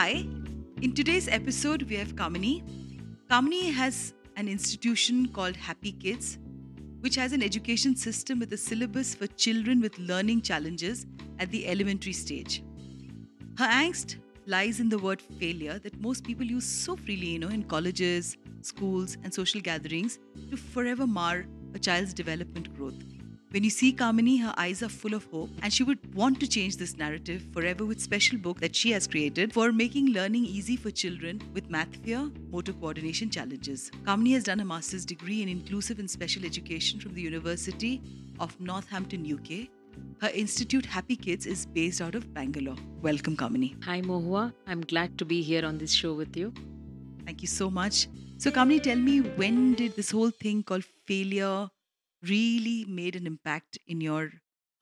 Hi, in today's episode, we have Kamini. Kamini has an institution called Happy Kids, which has an education system with a syllabus for children with learning challenges at the elementary stage. Her angst lies in the word failure that most people use so freely, you know, in colleges, schools, and social gatherings to forever mar a child's development growth. When you see Kamini, her eyes are full of hope, and she would want to change this narrative forever with special book that she has created for making learning easy for children with math fear, motor coordination challenges. Kamini has done a master's degree in inclusive and special education from the University of Northampton, UK. Her institute, Happy Kids, is based out of Bangalore. Welcome, Kamini. Hi, Mohua. I'm glad to be here on this show with you. Thank you so much. So, Kamini, tell me when did this whole thing called failure, really made an impact in your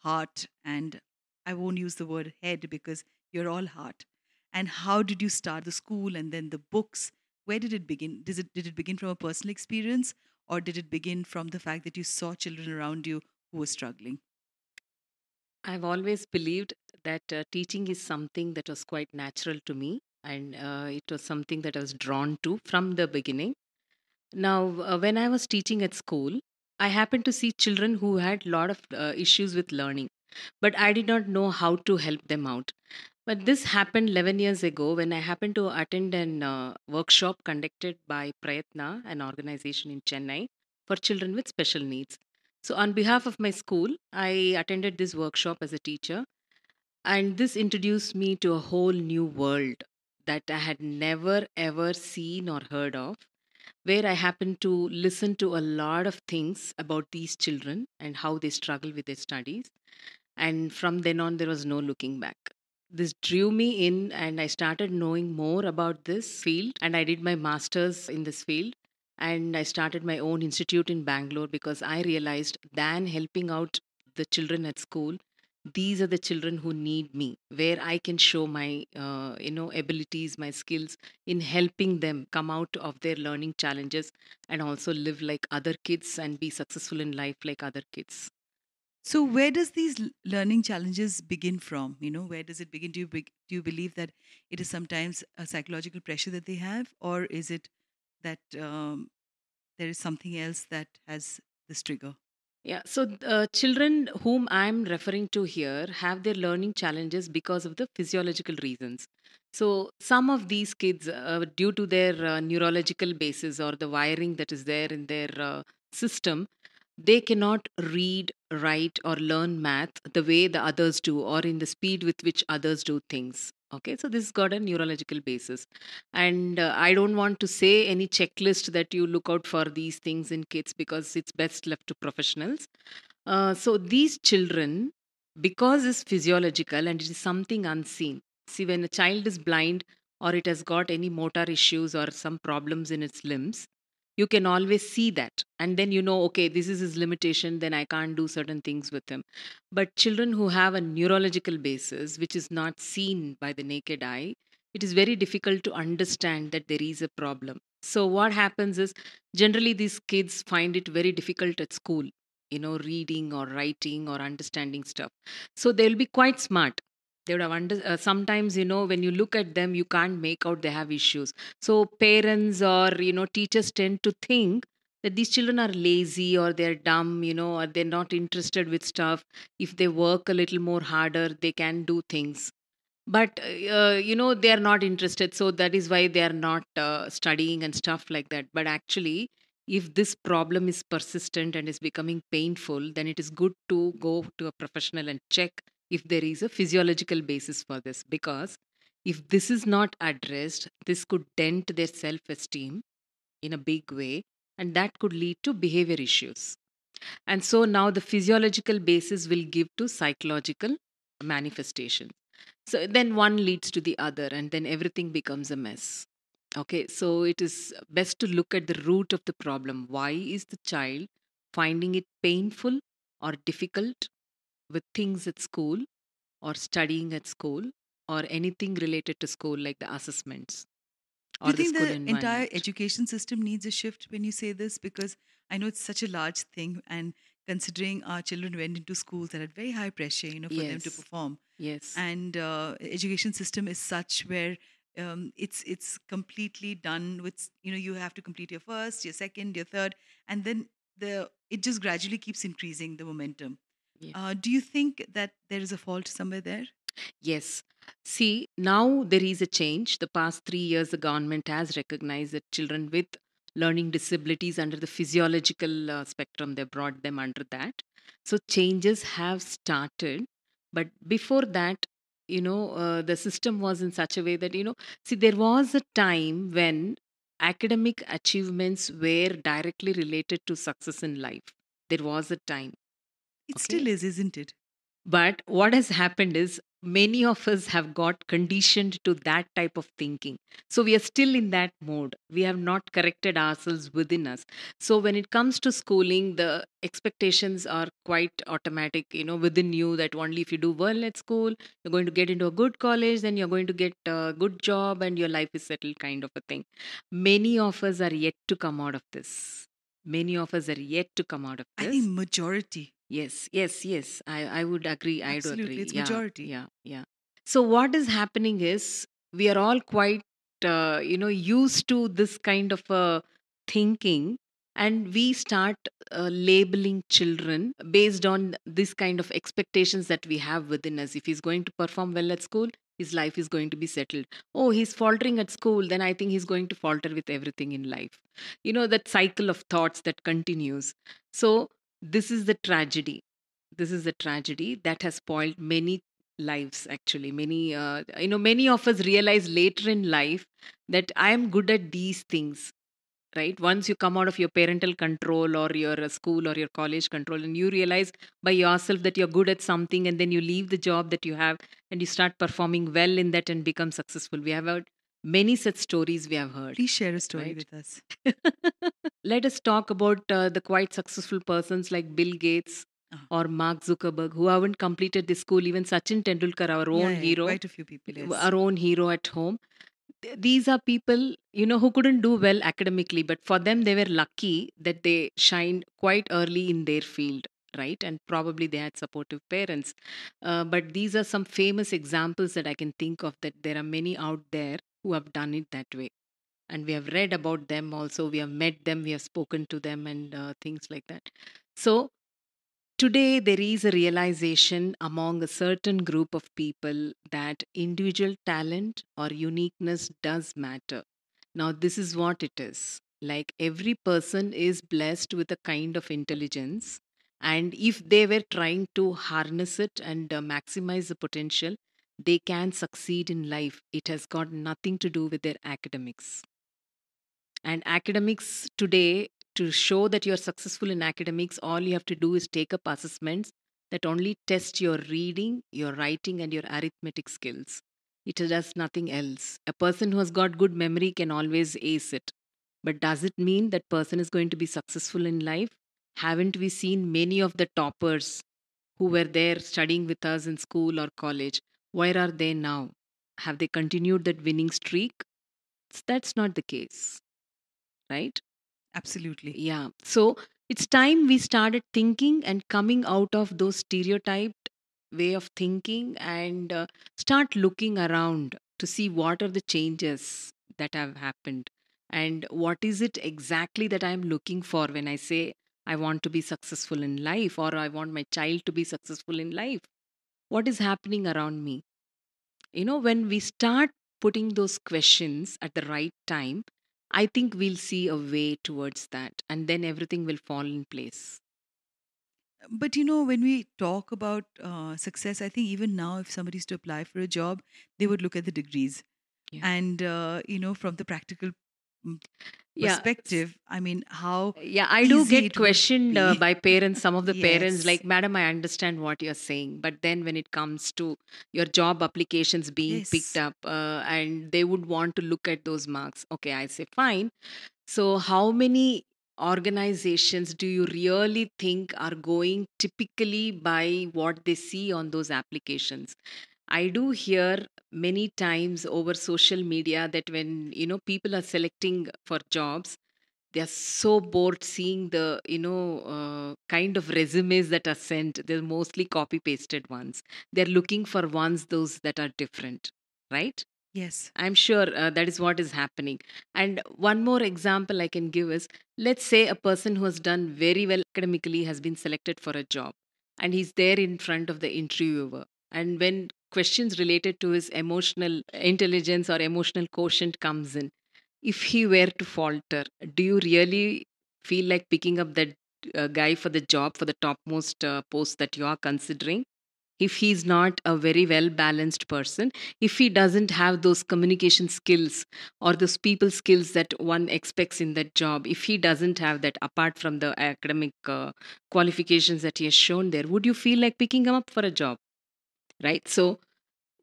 heart and i won't use the word head because you're all heart and how did you start the school and then the books where did it begin did it, did it begin from a personal experience or did it begin from the fact that you saw children around you who were struggling i've always believed that uh, teaching is something that was quite natural to me and uh, it was something that i was drawn to from the beginning now uh, when i was teaching at school I happened to see children who had a lot of uh, issues with learning, but I did not know how to help them out. But this happened 11 years ago when I happened to attend an uh, workshop conducted by Prayatna, an organization in Chennai, for children with special needs. So, on behalf of my school, I attended this workshop as a teacher, and this introduced me to a whole new world that I had never ever seen or heard of where I happened to listen to a lot of things about these children and how they struggle with their studies. And from then on, there was no looking back. This drew me in, and I started knowing more about this field. And I did my master's in this field. And I started my own institute in Bangalore because I realized than helping out the children at school, these are the children who need me where i can show my uh, you know abilities my skills in helping them come out of their learning challenges and also live like other kids and be successful in life like other kids so where does these learning challenges begin from you know where does it begin do you be- do you believe that it is sometimes a psychological pressure that they have or is it that um, there is something else that has this trigger yeah, so uh, children whom I'm referring to here have their learning challenges because of the physiological reasons. So, some of these kids, uh, due to their uh, neurological basis or the wiring that is there in their uh, system, they cannot read, write, or learn math the way the others do or in the speed with which others do things. Okay, so this has got a neurological basis. And uh, I don't want to say any checklist that you look out for these things in kids because it's best left to professionals. Uh, so these children, because it's physiological and it is something unseen. See, when a child is blind or it has got any motor issues or some problems in its limbs, you can always see that and then you know okay this is his limitation then i can't do certain things with him but children who have a neurological basis which is not seen by the naked eye it is very difficult to understand that there is a problem so what happens is generally these kids find it very difficult at school you know reading or writing or understanding stuff so they'll be quite smart they would have under uh, sometimes you know when you look at them you can't make out they have issues so parents or you know teachers tend to think that these children are lazy or they're dumb you know or they're not interested with stuff if they work a little more harder they can do things but uh, you know they are not interested so that is why they are not uh, studying and stuff like that but actually if this problem is persistent and is becoming painful then it is good to go to a professional and check if there is a physiological basis for this because if this is not addressed this could dent their self esteem in a big way and that could lead to behavior issues and so now the physiological basis will give to psychological manifestation. so then one leads to the other and then everything becomes a mess okay so it is best to look at the root of the problem why is the child finding it painful or difficult with things at school or studying at school or anything related to school like the assessments do you think the, entire education system needs a shift when you say this because i know it's such a large thing and considering our children went into schools that had very high pressure you know for yes. them to perform yes and uh, education system is such where um, it's it's completely done with you know you have to complete your first your second your third and then the it just gradually keeps increasing the momentum yeah. Uh, do you think that there is a fault somewhere there? Yes. See, now there is a change. The past three years, the government has recognized that children with learning disabilities under the physiological uh, spectrum, they brought them under that. So changes have started. But before that, you know, uh, the system was in such a way that, you know, see, there was a time when academic achievements were directly related to success in life. There was a time it okay? still is, isn't it? But what has happened is many of us have got conditioned to that type of thinking. So we are still in that mode. We have not corrected ourselves within us. So when it comes to schooling, the expectations are quite automatic, you know, within you that only if you do well at school, you're going to get into a good college, then you're going to get a good job and your life is settled, kind of a thing. Many of us are yet to come out of this. Many of us are yet to come out of this. I think majority Yes, yes, yes. I, I would agree. I do Absolutely, agree. it's Yeah, majority. yeah, yeah. So what is happening is we are all quite, uh, you know, used to this kind of uh, thinking, and we start uh, labeling children based on this kind of expectations that we have within us. If he's going to perform well at school, his life is going to be settled. Oh, he's faltering at school, then I think he's going to falter with everything in life. You know, that cycle of thoughts that continues. So this is the tragedy this is the tragedy that has spoiled many lives actually many uh, you know many of us realize later in life that i am good at these things right once you come out of your parental control or your uh, school or your college control and you realize by yourself that you're good at something and then you leave the job that you have and you start performing well in that and become successful we have heard Many such stories we have heard. Please share a story right? with us. Let us talk about uh, the quite successful persons like Bill Gates uh-huh. or Mark Zuckerberg who haven't completed the school, even Sachin Tendulkar, our own yeah, yeah, hero. Quite a few people. Yes. Our own hero at home. these are people, you know, who couldn't do well academically, but for them, they were lucky that they shined quite early in their field right and probably they had supportive parents uh, but these are some famous examples that i can think of that there are many out there who have done it that way. And we have read about them also, we have met them, we have spoken to them, and uh, things like that. So, today there is a realization among a certain group of people that individual talent or uniqueness does matter. Now, this is what it is like every person is blessed with a kind of intelligence and if they were trying to harness it and uh, maximize the potential they can succeed in life. It has got nothing to do with their academics. And academics today, to show that you're successful in academics, all you have to do is take up assessments that only test your reading, your writing, and your arithmetic skills. It does nothing else. A person who has got good memory can always ace it. But does it mean that person is going to be successful in life? Haven't we seen many of the toppers who were there studying with us in school or college? Where are they now? Have they continued that winning streak? That's not the case, right? Absolutely. Yeah. So it's time we started thinking and coming out of those stereotyped way of thinking and uh, start looking around to see what are the changes that have happened and what is it exactly that I am looking for when I say I want to be successful in life or I want my child to be successful in life what is happening around me you know when we start putting those questions at the right time i think we'll see a way towards that and then everything will fall in place but you know when we talk about uh, success i think even now if somebody's to apply for a job they would look at the degrees yeah. and uh, you know from the practical perspective yeah. i mean how yeah i do get questioned uh, by parents some of the yes. parents like madam i understand what you're saying but then when it comes to your job applications being yes. picked up uh, and they would want to look at those marks okay i say fine so how many organizations do you really think are going typically by what they see on those applications i do hear many times over social media that when you know people are selecting for jobs they are so bored seeing the you know uh, kind of resumes that are sent they're mostly copy pasted ones they're looking for ones those that are different right yes i'm sure uh, that is what is happening and one more example i can give is let's say a person who has done very well academically has been selected for a job and he's there in front of the interviewer and when questions related to his emotional intelligence or emotional quotient comes in if he were to falter do you really feel like picking up that uh, guy for the job for the topmost uh, post that you are considering if he's not a very well balanced person if he doesn't have those communication skills or those people skills that one expects in that job if he doesn't have that apart from the academic uh, qualifications that he has shown there would you feel like picking him up for a job right? So,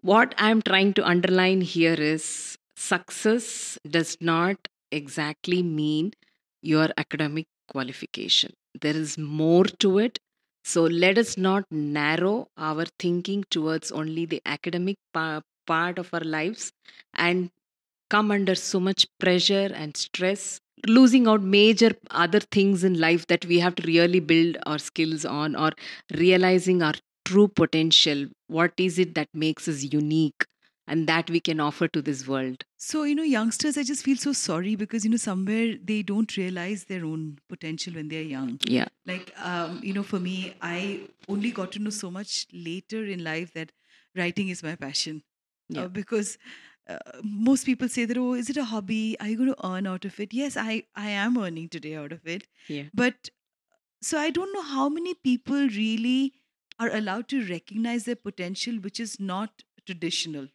what I'm trying to underline here is success does not exactly mean your academic qualification. There is more to it. So, let us not narrow our thinking towards only the academic part of our lives and come under so much pressure and stress losing out major other things in life that we have to really build our skills on or realizing our true potential? What is it that makes us unique? and that we can offer to this world. So, you know, youngsters, I just feel so sorry because, you know, somewhere they don't realize their own potential when they're young. Yeah. Like, um, you know, for me, I only got to know so much later in life that writing is my passion. Uh, yeah. Uh, because uh, most people say that, oh, is it a hobby? Are you going to earn out of it? Yes, I, I am earning today out of it. Yeah. But so I don't know how many people really are allowed to recognize their potential, which is not traditional.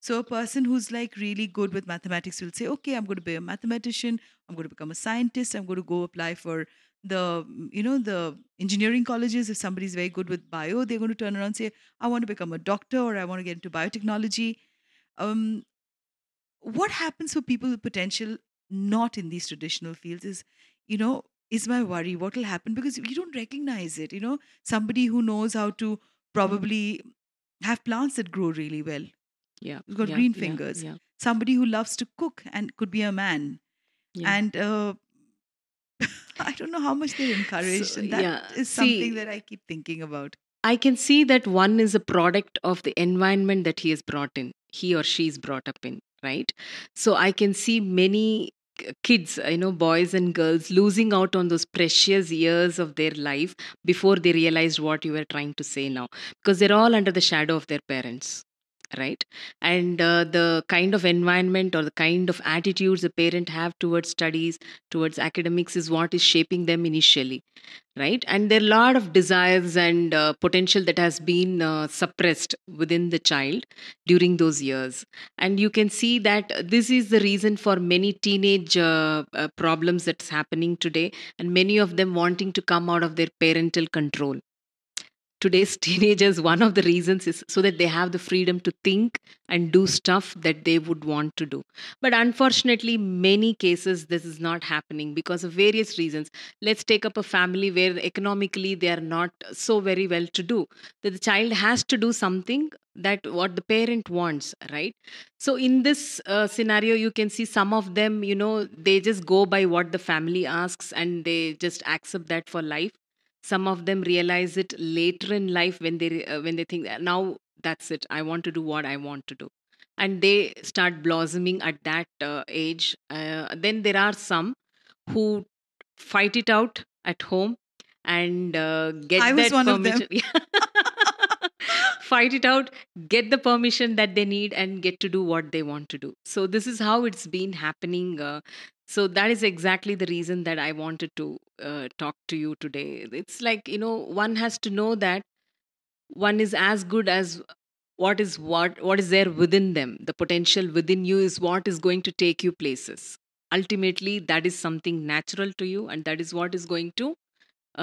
So, a person who's like really good with mathematics will say, Okay, I'm going to be a mathematician, I'm going to become a scientist, I'm going to go apply for the you know the engineering colleges if somebody's very good with bio they're going to turn around and say i want to become a doctor or i want to get into biotechnology um, what happens for people with potential not in these traditional fields is you know is my worry what will happen because you don't recognize it you know somebody who knows how to mm-hmm. probably have plants that grow really well yeah who's got yeah, green fingers yeah, yeah. somebody who loves to cook and could be a man and uh, i don't know how much they're encouraged so, and that is something See, that i keep thinking about i can see that one is a product of the environment that he is brought in he or she is brought up in right so i can see many kids, you know, boys and girls losing out on those precious years of their life before they realized what you were trying to say now because they're all under the shadow of their parents right and uh, the kind of environment or the kind of attitudes a parent have towards studies towards academics is what is shaping them initially right and there are a lot of desires and uh, potential that has been uh, suppressed within the child during those years and you can see that this is the reason for many teenage uh, uh problems that's happening today and many of them wanting to come out of their parental control today's teenagers, one of the reasons is so that they have the freedom to think and do stuff that they would want to do. But unfortunately, many cases this is not happening because of various reasons. Let's take up a family where economically they are not so very well to do, that the child has to do something that what the parent wants right so in this uh, scenario you can see some of them you know they just go by what the family asks and they just accept that for life some of them realize it later in life when they uh, when they think now that's it i want to do what i want to do and they start blossoming at that uh, age uh, then there are some who fight it out at home and uh, get I that permission fight it out get the permission that they need and get to do what they want to do so this is how it's been happening uh, so that is exactly the reason that i wanted to uh, talk to you today it's like you know one has to know that one is as good as what is what what is there within them the potential within you is what is going to take you places ultimately that is something natural to you and that is what is going to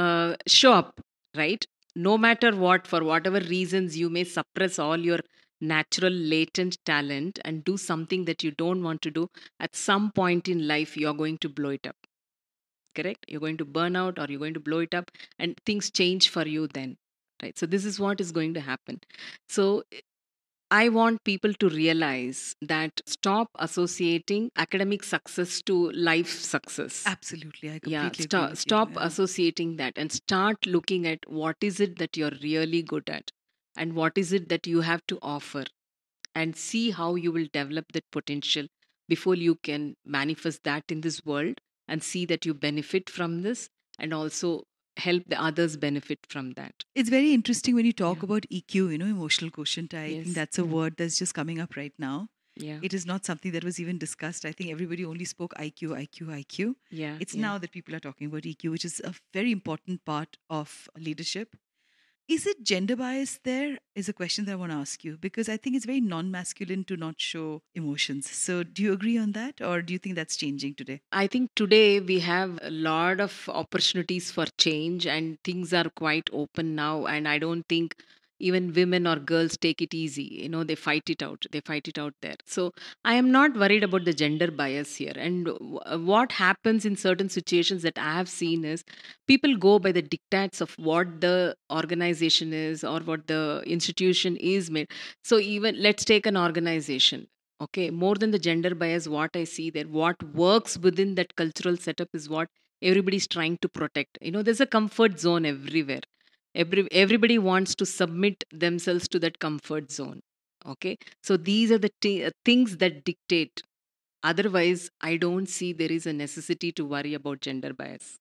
uh, show up right no matter what for whatever reasons you may suppress all your natural latent talent and do something that you don't want to do, at some point in life, you're going to blow it up. Correct? You're going to burn out or you're going to blow it up, and things change for you then. Right? So, this is what is going to happen. So, I want people to realize that stop associating academic success to life success. Absolutely, I completely yeah. Stop, stop yeah. associating that and start looking at what is it that you're really good at and what is it that you have to offer and see how you will develop that potential before you can manifest that in this world and see that you benefit from this and also help the others benefit from that. It's very interesting when you talk yeah. about EQ, you know, emotional quotient. I yes. think that's a word that's just coming up right now. Yeah. It is not something that was even discussed. I think everybody only spoke IQ, IQ, IQ. Yeah. It's yeah. now that people are talking about EQ, which is a very important part of leadership. Is it gender bias there? Is a question that I want to ask you because I think it's very non masculine to not show emotions. So, do you agree on that or do you think that's changing today? I think today we have a lot of opportunities for change and things are quite open now. And I don't think even women or girls take it easy you know they fight it out they fight it out there so i am not worried about the gender bias here and w- uh, what happens in certain situations that i have seen is people go by the dictates of what the organization is or what the institution is made so even let's take an organization okay more than the gender bias what i see there what works within that cultural setup is what everybody's trying to protect you know there's a comfort zone everywhere Every, everybody wants to submit themselves to that comfort zone. Okay. So these are the t- uh, things that dictate. Otherwise, I don't see there is a necessity to worry about gender bias.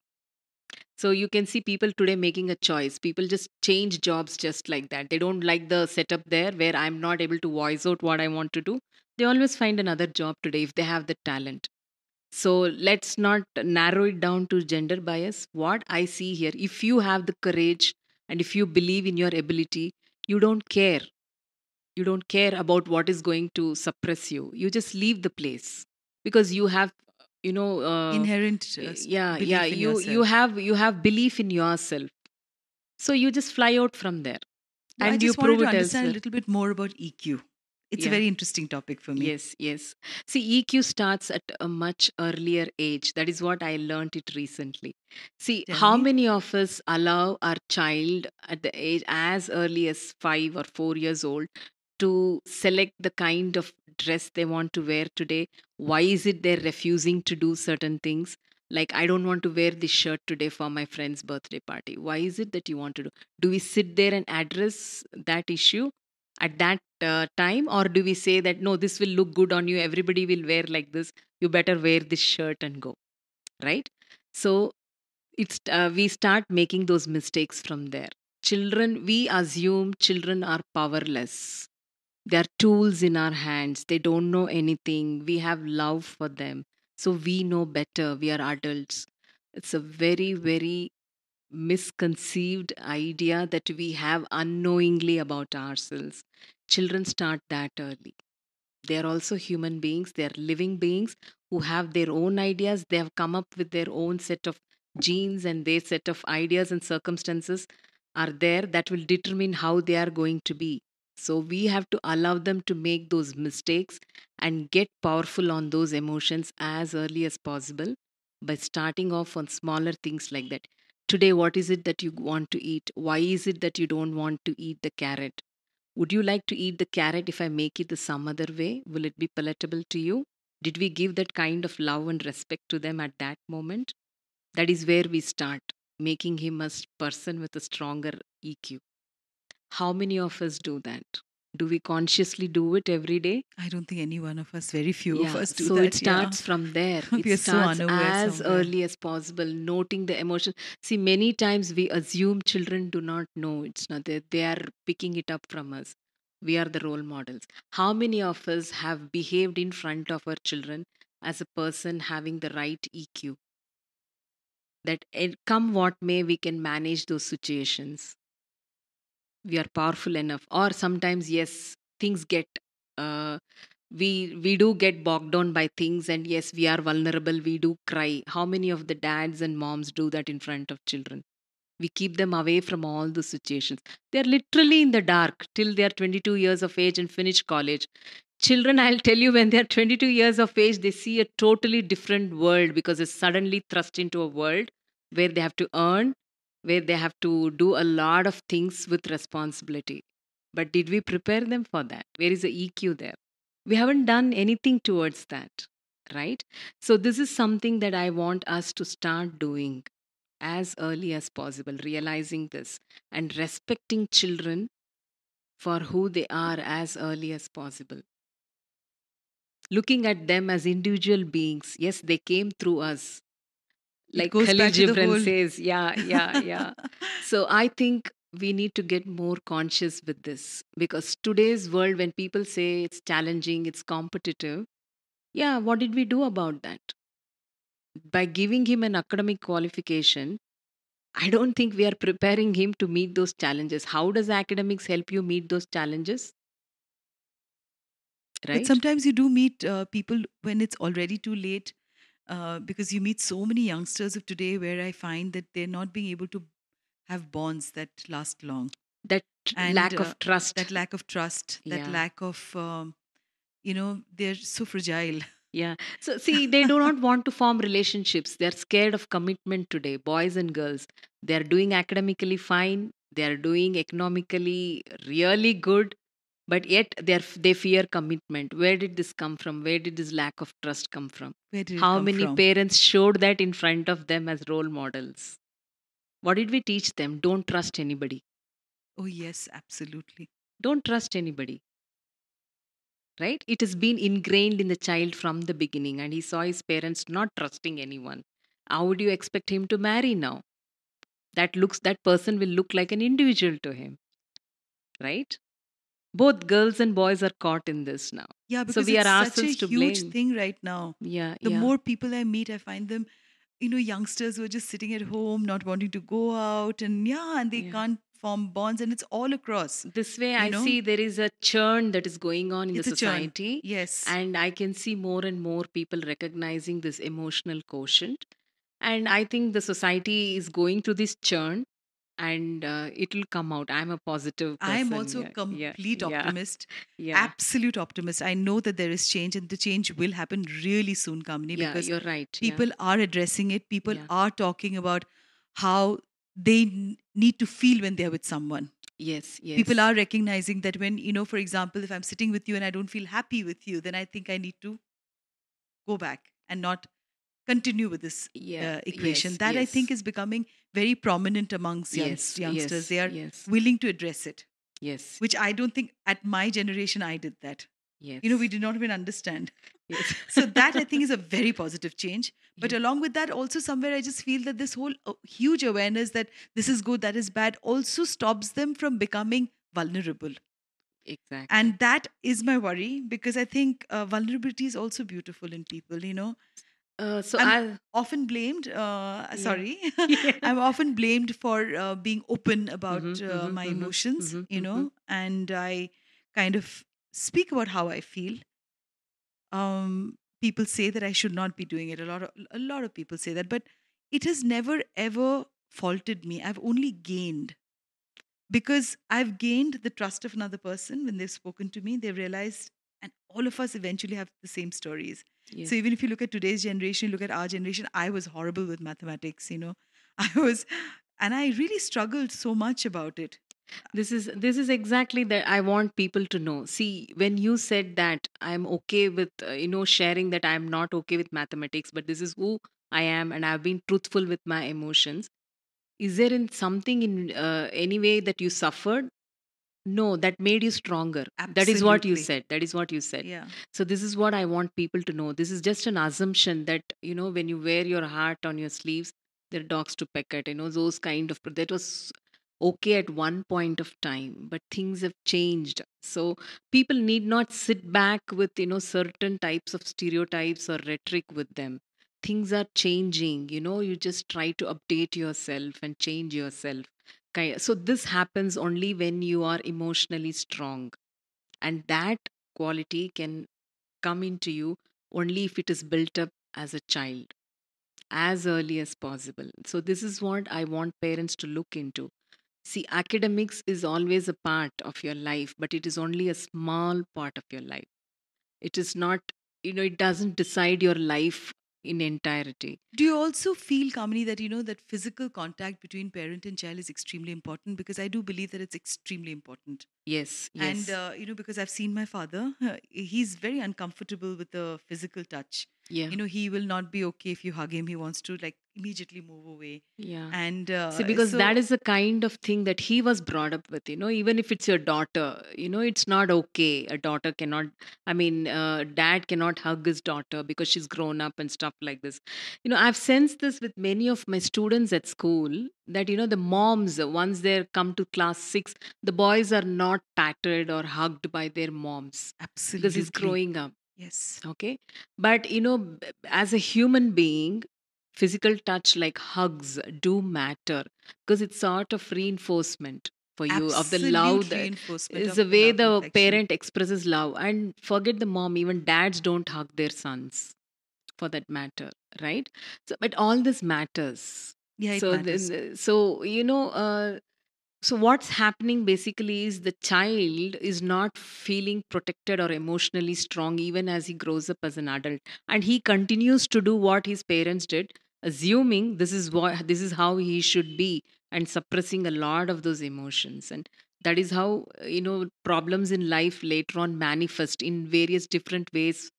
So you can see people today making a choice. People just change jobs just like that. They don't like the setup there where I'm not able to voice out what I want to do. They always find another job today if they have the talent. So let's not narrow it down to gender bias. What I see here, if you have the courage and if you believe in your ability, you don't care. You don't care about what is going to suppress you. You just leave the place because you have you know uh, inherent uh, yeah yeah in you yourself. you have you have belief in yourself so you just fly out from there and I you just prove to understand a little bit more about EQ it's yeah. a very interesting topic for me yes yes see eq starts at a much earlier age that is what i learned it recently see Tell how me. many of us allow our child at the age as early as 5 or 4 years old to select the kind of dress they want to wear today why is it they're refusing to do certain things like i don't want to wear this shirt today for my friend's birthday party why is it that you want to do do we sit there and address that issue at that uh, time or do we say that no this will look good on you everybody will wear like this you better wear this shirt and go right so it's uh, we start making those mistakes from there children we assume children are powerless they are tools in our hands they don't know anything we have love for them so we know better we are adults it's a very very misconceived idea that we have unknowingly about ourselves. Children start that early. They are also human beings, they are living beings who have their own ideas. They have come up with their own set of genes and their set of ideas and circumstances are there that will determine how they are going to be. So we have to allow them to make those mistakes and get powerful on those emotions as early as possible by starting off on smaller things like that today what is it that you want to eat why is it that you don't want to eat the carrot would you like to eat the carrot if i make it the some other way will it be palatable to you did we give that kind of love and respect to them at that moment that is where we start making him a person with a stronger eq how many of us do that do we consciously do it every day? I don't think any one of us, very few yeah. of us do so that. So it starts yeah. from there. It starts so as somewhere. early as possible, noting the emotion. See, many times we assume children do not know. It's not that they are picking it up from us. We are the role models. How many of us have behaved in front of our children as a person having the right EQ? That come what may, we can manage those situations we are powerful enough or sometimes yes things get uh, we we do get bogged down by things and yes we are vulnerable we do cry how many of the dads and moms do that in front of children we keep them away from all the situations they are literally in the dark till they are 22 years of age and finish college children i'll tell you when they are 22 years of age they see a totally different world because they're suddenly thrust into a world where they have to earn where they have to do a lot of things with responsibility. But did we prepare them for that? Where is the EQ there? We haven't done anything towards that, right? So, this is something that I want us to start doing as early as possible, realizing this and respecting children for who they are as early as possible. Looking at them as individual beings, yes, they came through us, like Khalid Gibran whole... says, yeah, yeah, yeah. so I think we need to get more conscious with this because today's world, when people say it's challenging, it's competitive, yeah, what did we do about that? By giving him an academic qualification, I don't think we are preparing him to meet those challenges. How does academics help you meet those challenges? Right? But sometimes you do meet uh, people when it's already too late uh, because you meet so many youngsters of today where I find that they're not being able to have bonds that last long. That and, lack uh, of trust. That lack of trust. That yeah. lack of, um, you know, they're so fragile. Yeah. So, see, they do not want to form relationships. They're scared of commitment today, boys and girls. They're doing academically fine. They're doing economically really good but yet they, are, they fear commitment where did this come from where did this lack of trust come from how come many from? parents showed that in front of them as role models what did we teach them don't trust anybody oh yes absolutely don't trust anybody right it has been ingrained in the child from the beginning and he saw his parents not trusting anyone how would you expect him to marry now that looks that person will look like an individual to him right both girls and boys are caught in this now. Yeah, because so we it's are such a huge blame. thing right now. Yeah, the yeah. more people I meet, I find them, you know, youngsters who are just sitting at home, not wanting to go out, and yeah, and they yeah. can't form bonds, and it's all across. This way, I know? see there is a churn that is going on in it's the society. Yes, and I can see more and more people recognizing this emotional quotient, and I think the society is going through this churn and uh, it'll come out. I'm a positive I'm also Yeah, complete yeah, optimist, yeah, absolute optimist. I know that there is change and the change will happen really soon, Kamini, yeah. because You're right. Yeah, people are addressing it. People yeah, are talking about how they n- need to feel when they're with someone. yes, People are recognizing that when, you know, for example, if I'm sitting with you and I don't feel happy with you, then I think I need to go back and not continue with this yeah, uh, equation. yes, That I think is becoming very prominent amongst yes, youngsters. they are yes. willing to address it. Yes. Which I don't think at my generation I did that. Yes. You know, we did not even understand. Yes. so that I think is a very positive change. But yes. along with that, also somewhere I just feel that this whole uh, huge awareness that this is good, that is bad, also stops them from becoming vulnerable. Exactly. And that is my worry because I think uh, vulnerability is also beautiful in people, you know. Uh, so I'm I'll... often blamed. Uh, yeah. Sorry, yeah. I'm often blamed for uh, being open about mm-hmm, uh, mm-hmm, my mm-hmm, emotions, mm-hmm, you mm-hmm. know, and I kind of speak about how I feel. Um, people say that I should not be doing it. A lot of a lot of people say that, but it has never ever faulted me. I've only gained because I've gained the trust of another person when they've spoken to me. They've realized and all of us eventually have the same stories. Yes. So even if you look at today's generation, look at our generation, I was horrible with mathematics, you know. I was and I really struggled so much about it. This is this is exactly that I want people to know. See, when you said that I'm okay with uh, you know sharing that I'm not okay with mathematics, but this is who I am and I've been truthful with my emotions. Is there in something in uh, any way that you suffered no that made you stronger Absolutely. that is what you said that is what you said yeah so this is what i want people to know this is just an assumption that you know when you wear your heart on your sleeves there are dogs to peck at you know those kind of that was okay at one point of time but things have changed so people need not sit back with you know certain types of stereotypes or rhetoric with them things are changing you know you just try to update yourself and change yourself so, this happens only when you are emotionally strong. And that quality can come into you only if it is built up as a child, as early as possible. So, this is what I want parents to look into. See, academics is always a part of your life, but it is only a small part of your life. It is not, you know, it doesn't decide your life in entirety. Do you also feel, Kamini, that you know that physical contact between parent and child is extremely important? Because I do believe that it's extremely important. Yes, yes. And uh, you know, because I've seen my father, he's very uncomfortable with the physical touch yeah you know he will not be okay if you hug him he wants to like immediately move away yeah and uh, see because so, that is the kind of thing that he was brought up with you know even if it's your daughter you know it's not okay a daughter cannot i mean uh, dad cannot hug his daughter because she's grown up and stuff like this you know i've sensed this with many of my students at school that you know the moms uh, once they come to class 6 the boys are not patted or hugged by their moms absolutely because he's growing up Yes. Okay. But, you know, as a human being, physical touch like hugs do matter because it's sort of reinforcement for you of the love Absolute is the way the parent expresses love. And forget the mom, even dads don't hug their sons for that matter, right? So, but all this matters. Yeah, it so, matters. Uh, so you know, uh, so, what's happening basically is the child is not feeling protected or emotionally strong even as he grows up as an adult. And he continues to do what his parents did, assuming this is what this is how he should be and suppressing a lot of those emotions. And that is how you know problems in life later on manifest in various different ways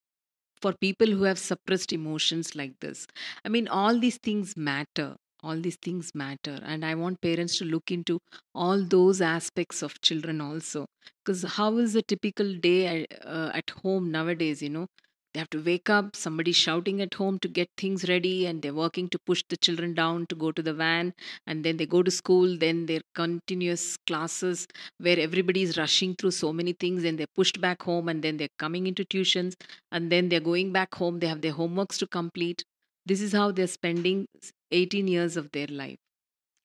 for people who have suppressed emotions like this. I mean, all these things matter all these things matter and i want parents to look into all those aspects of children also because how is a typical day uh, uh, at home nowadays you know they have to wake up somebody shouting at home to get things ready and they're working to push the children down to go to the van and then they go to school then their continuous classes where everybody is rushing through so many things and they're pushed back home and then they're coming into tuitions and then they're going back home they have their homeworks to complete this is how they're spending 18 years of their life.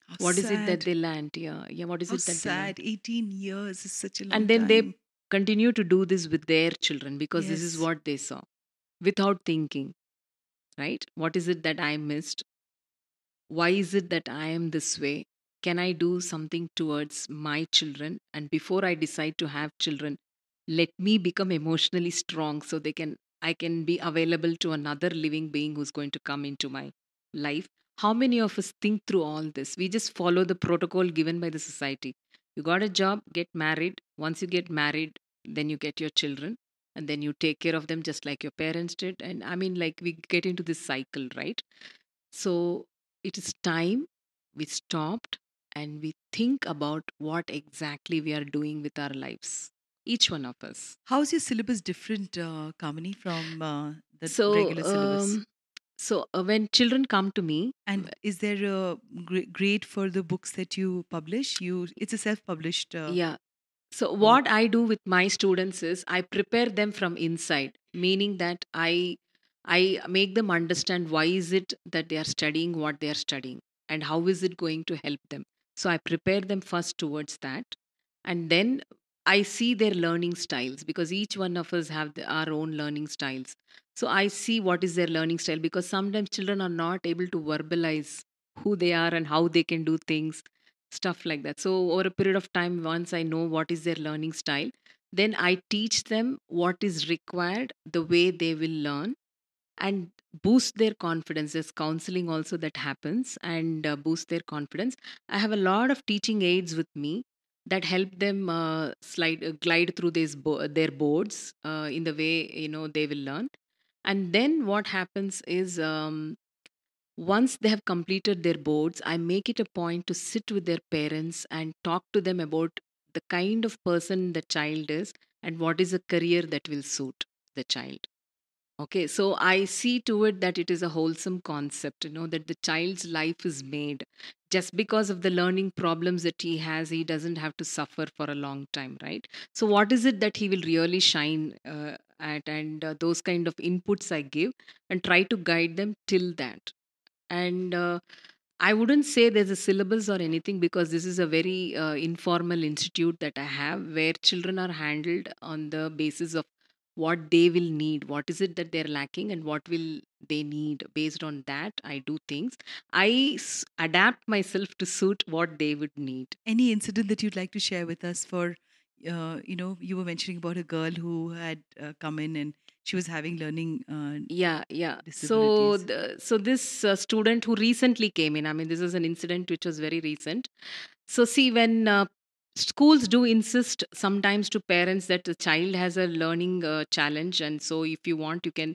How what sad. is it that they land? Yeah, yeah. What is How it that sad? they land? 18 years is such a long And then time. they continue to do this with their children because yes. this is what they saw without thinking. Right? What is it that I missed? Why is it that I am this way? Can I do something towards my children? And before I decide to have children, let me become emotionally strong so they can I can be available to another living being who's going to come into my life how many of us think through all this? We just follow the protocol given by the society. You got a job, get married. Once you get married, then you get your children and then you take care of them just like your parents did. And I mean, like, we get into this cycle, right? So it is time we stopped and we think about what exactly we are doing with our lives each one of us. How is your syllabus different, uh, Kamini, from uh, the so, regular syllabus? Um, so uh, when children come to me, and uh, is there a grade for the books that you publish? You it's a self-published. Uh, yeah. So what I do with my students is I prepare them from inside, meaning that I I make them understand why is it that they are studying what they are studying and how is it going to help them. So I prepare them first towards that, and then I see their learning styles because each one of us have the, our own learning styles. So I see what is their learning style because sometimes children are not able to verbalize who they are and how they can do things, stuff like that. So over a period of time, once I know what is their learning style, then I teach them what is required, the way they will learn, and boost their confidence. There's counseling also that happens and uh, boost their confidence. I have a lot of teaching aids with me that help them uh, slide uh, glide through these bo- their boards uh, in the way you know they will learn and then what happens is um, once they have completed their boards, I make it a point to sit with their parents and talk to them about the kind of person the child is and what is a career that will suit the child. Okay, so I see to it that it is a wholesome concept, you know, that the child's life is made. Just because of the learning problems that he has, he doesn't have to suffer for a long time, right? So, what is it that he will really shine uh, at? And uh, those kind of inputs I give and try to guide them till that. And uh, I wouldn't say there's a syllabus or anything because this is a very uh, informal institute that I have where children are handled on the basis of what they will need what is it that they're lacking and what will they need based on that i do things I s- adapt myself to suit what they would need any incident that you'd like to share with us for uh, you know you were mentioning about a girl who had uh, come in and she was having learning uh, yeah yeah so the, so this uh, student who recently came in i mean this is an incident which was very recent so see when uh, schools do insist sometimes to parents that the child has a learning uh, challenge and so if you want you can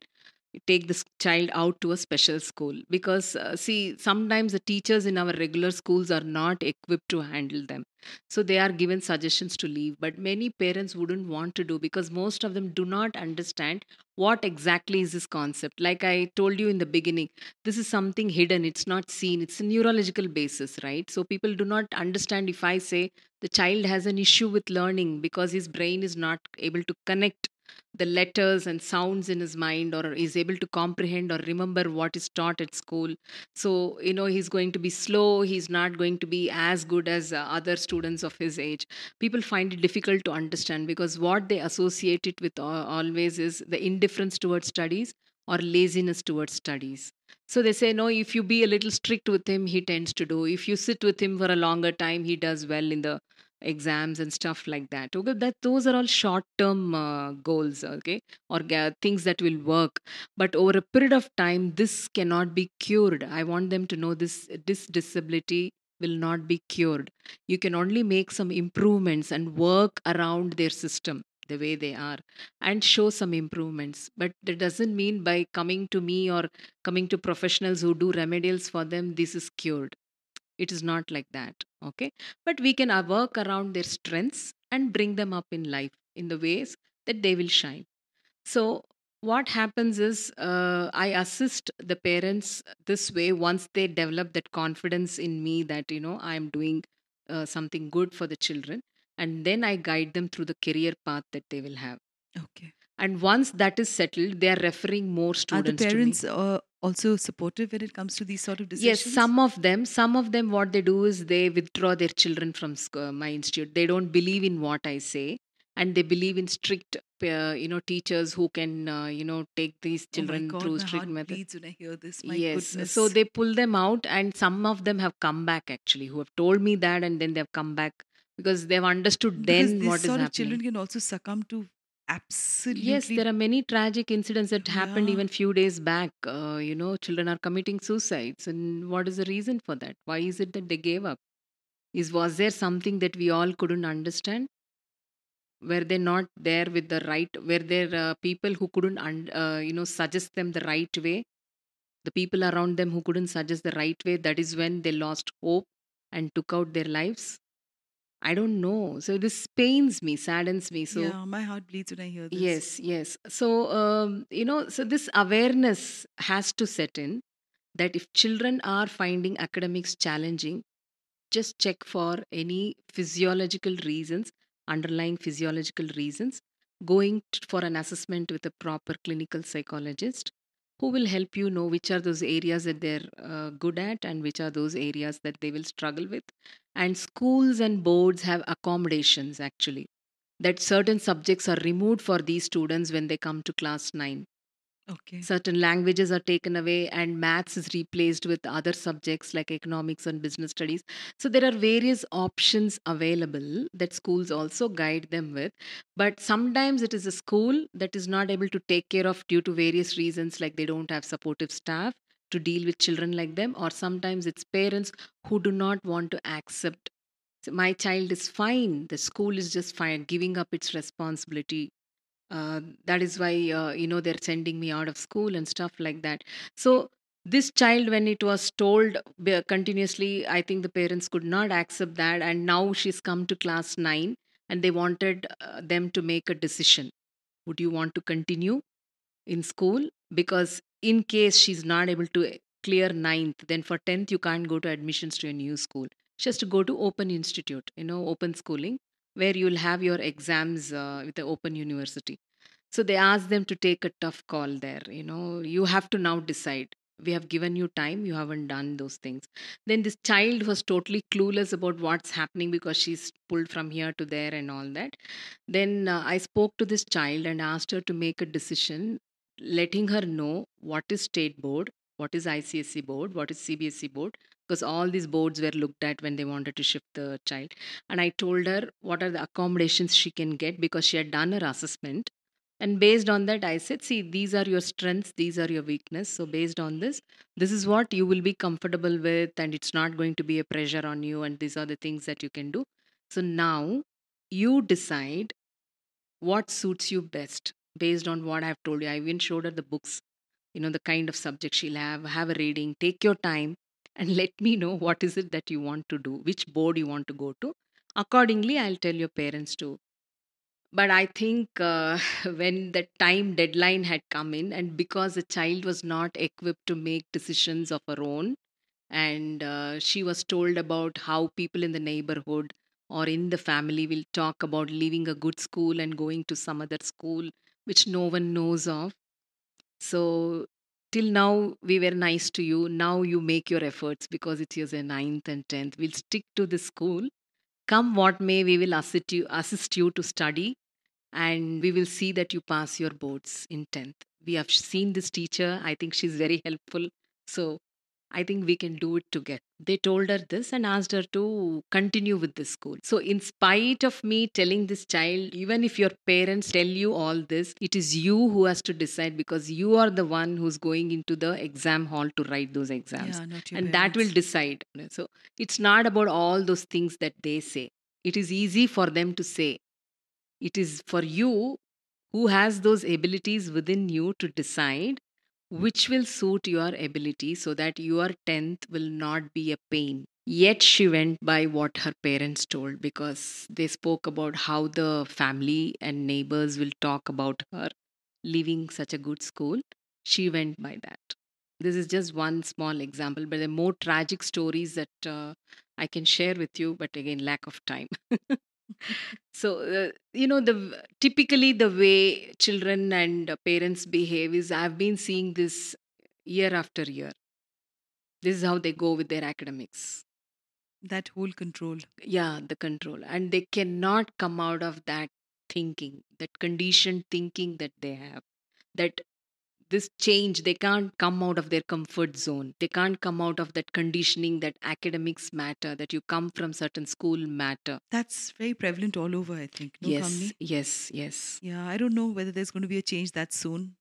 take this child out to a special school because uh, see sometimes the teachers in our regular schools are not equipped to handle them so they are given suggestions to leave but many parents wouldn't want to do because most of them do not understand what exactly is this concept like i told you in the beginning this is something hidden it's not seen it's a neurological basis right so people do not understand if i say the child has an issue with learning because his brain is not able to connect the letters and sounds in his mind or is able to comprehend or remember what is taught at school so you know he's going to be slow he's not going to be as good as uh, other students of his age people find it difficult to understand because what they associate it with uh, always is the indifference towards studies or laziness towards studies so they say no if you be a little strict with him he tends to do if you sit with him for a longer time he does well in the exams and stuff like that okay that those are all short term uh, goals okay or uh, things that will work but over a period of time this cannot be cured i want them to know this this disability will not be cured you can only make some improvements and work around their system the way they are and show some improvements but that doesn't mean by coming to me or coming to professionals who do remedials for them this is cured it is not like that Okay. But we can uh, work around their strengths and bring them up in life in the ways that they will shine. So, what happens is uh, I assist the parents this way once they develop that confidence in me that, you know, I'm doing uh, something good for the children. And then I guide them through the career path that they will have. Okay and once that is settled they are referring more students are the parents uh, also supportive when it comes to these sort of decisions yes some of them some of them what they do is they withdraw their children from uh, my institute they don't believe in what i say and they believe in strict uh, you know teachers who can uh, you know take these oh children oh God, through strict methods when i hear this my yes goodness. so they pull them out and some of them have come back actually who have told me that and then they have come back because they've understood because then what is happening children can also succumb to Absolutely. Yes, there are many tragic incidents that happened yeah even few days back. Uh, you know, children are committing suicides, and what is the reason for that? Why is it that they gave up? Is was there something that we all couldn't understand? Were they not there with the right? Were there uh, people who couldn't, un- uh, you know, suggest them the right way? The people around them who couldn't suggest the right way. That is when they lost hope and took out their lives. I don't know. So this pains me, saddens me. So yeah, my heart bleeds when I hear this. Yes, yes. So um, you know, so this awareness has to set in that if children are finding academics challenging, just check for any physiological reasons, underlying physiological reasons. Going for an assessment with a proper clinical psychologist, who will help you know which are those areas that they're uh, good at and which are those areas that they will struggle with. And schools and boards have accommodations actually that certain subjects are removed for these students when they come to class 9. Okay. certain languages are taken away and maths is replaced with other subjects like economics and business studies so there are various options available that schools also guide them with but sometimes it is a school that is not able to take care of due to various reasons like they don't have supportive staff to deal with children like them or sometimes it's parents who do not want to accept my child is fine the school is just fine giving up its responsibility uh, that is why uh, you know they're sending me out of school and stuff like that so this child when it was told continuously i think the parents could not accept that and now she's come to class 9 and they wanted uh, them to make a decision would you want to continue in school because in case she's not able to clear 9th then for 10th you can't go to admissions to a new school she has to go to open institute you know open schooling where you'll have your exams uh, with the open university so they ask them to take a tough call there you know you have to now decide we have given you time you haven't done those things then this child was totally clueless about what's happening because she's pulled from here to there and all that then uh, i spoke to this child and asked her to make a decision letting her know what is state board what is icsc board what is CBSE board because all these boards were looked at when they wanted to shift the child. And I told her what are the accommodations she can get because she had done her assessment. And based on that, I said, see, these are your strengths, these are your weakness. So based on this, this is what you will be comfortable with, and it's not going to be a pressure on you, and these are the things that you can do. So now you decide what suits you best based on what I've told you. I even showed her the books, you know, the kind of subjects she'll have, have a reading, take your time and let me know what is it that you want to do, which board you want to go to. Accordingly, I'll tell your parents to. But I think uh, when the time deadline had come in, and because the child was not equipped to make decisions of her own, and uh, she was told about how people in the neighborhood or in the family will talk about leaving a good school and going to some other school which no one knows of so till now we were nice to you now you make your efforts because it's a ninth and 10th we'll stick to the school come what may we will assist you assist you to study and we will see that you pass your boards in 10th we have seen this teacher i think she's very helpful so I think we can do it together. They told her this and asked her to continue with the school. So, in spite of me telling this child, even if your parents tell you all this, it is you who has to decide because you are the one who's going into the exam hall to write those exams. Yeah, and parents. that will decide. So, it's not about all those things that they say. It is easy for them to say. It is for you who has those abilities within you to decide which will suit your ability so that your 10th will not be a pain. Yet she went by what her parents told because they spoke about how the family and neighbors will talk about her leaving such a good school. She went by that. This is just one small example, but there are more tragic stories that uh, I can share with you, but again, lack of time. so uh, you know the typically the way children and parents behave is i've been seeing this year after year this is how they go with their academics That whole control. yeah the control and they cannot come out of that thinking that conditioned thinking that they have that this change they can't come out of their comfort zone they can't come out of that conditioning that academics matter that you come from certain school matter that's very prevalent all over i think no yes company? yes yes yeah i don't know whether there's going to be a change that soon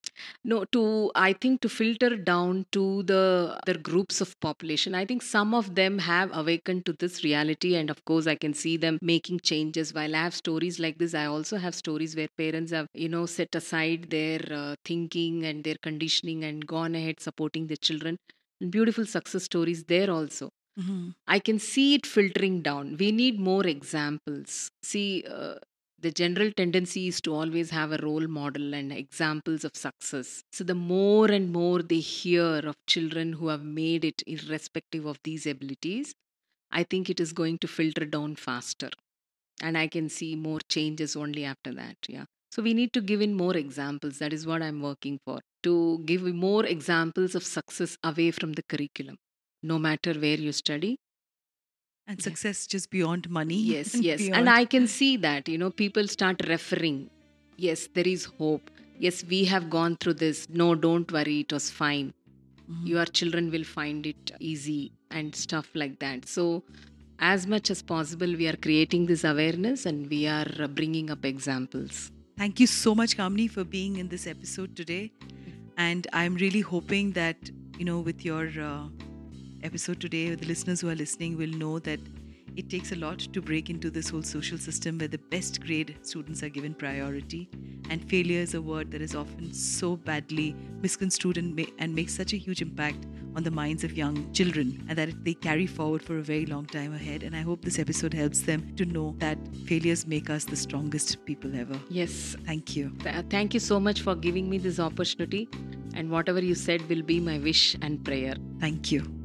no, to I think to filter down to the other groups of population, I think some of them have awakened to this reality, and of course, I can see them making changes. While I have stories like this, I also have stories where parents have you know set aside their uh, thinking and their conditioning and gone ahead supporting their children. And beautiful success stories there also. Mm-hmm. I can see it filtering down. We need more examples. See, uh, the general tendency is to always have a role model and examples of success. So, the more and more they hear of children who have made it, irrespective of these abilities, I think it is going to filter down faster. And I can see more changes only after that. Yeah. So, we need to give in more examples. That is what I'm working for to give more examples of success away from the curriculum. No matter where you study, and success yeah. just beyond money yes and yes beyond. and i can see that you know people start referring yes there is hope yes we have gone through this no don't worry it was fine mm-hmm. your children will find it easy and stuff like that so as much as possible we are creating this awareness and we are uh, bringing up examples thank you so much kamini for being in this episode today and i'm really hoping that you know with your uh, episode today, the listeners who are listening will know that it takes a lot to break into this whole social system where the best grade students are given priority. And failure is a word that is often so badly misconstrued and, ma- and makes such a huge impact on the minds of young children and that they carry forward for a very long time ahead. And I hope this episode helps them to know that failures make us the strongest people ever. Yes. Thank you. Th- uh, thank you so much for giving me this opportunity. And whatever you said will be my wish and prayer. Thank you.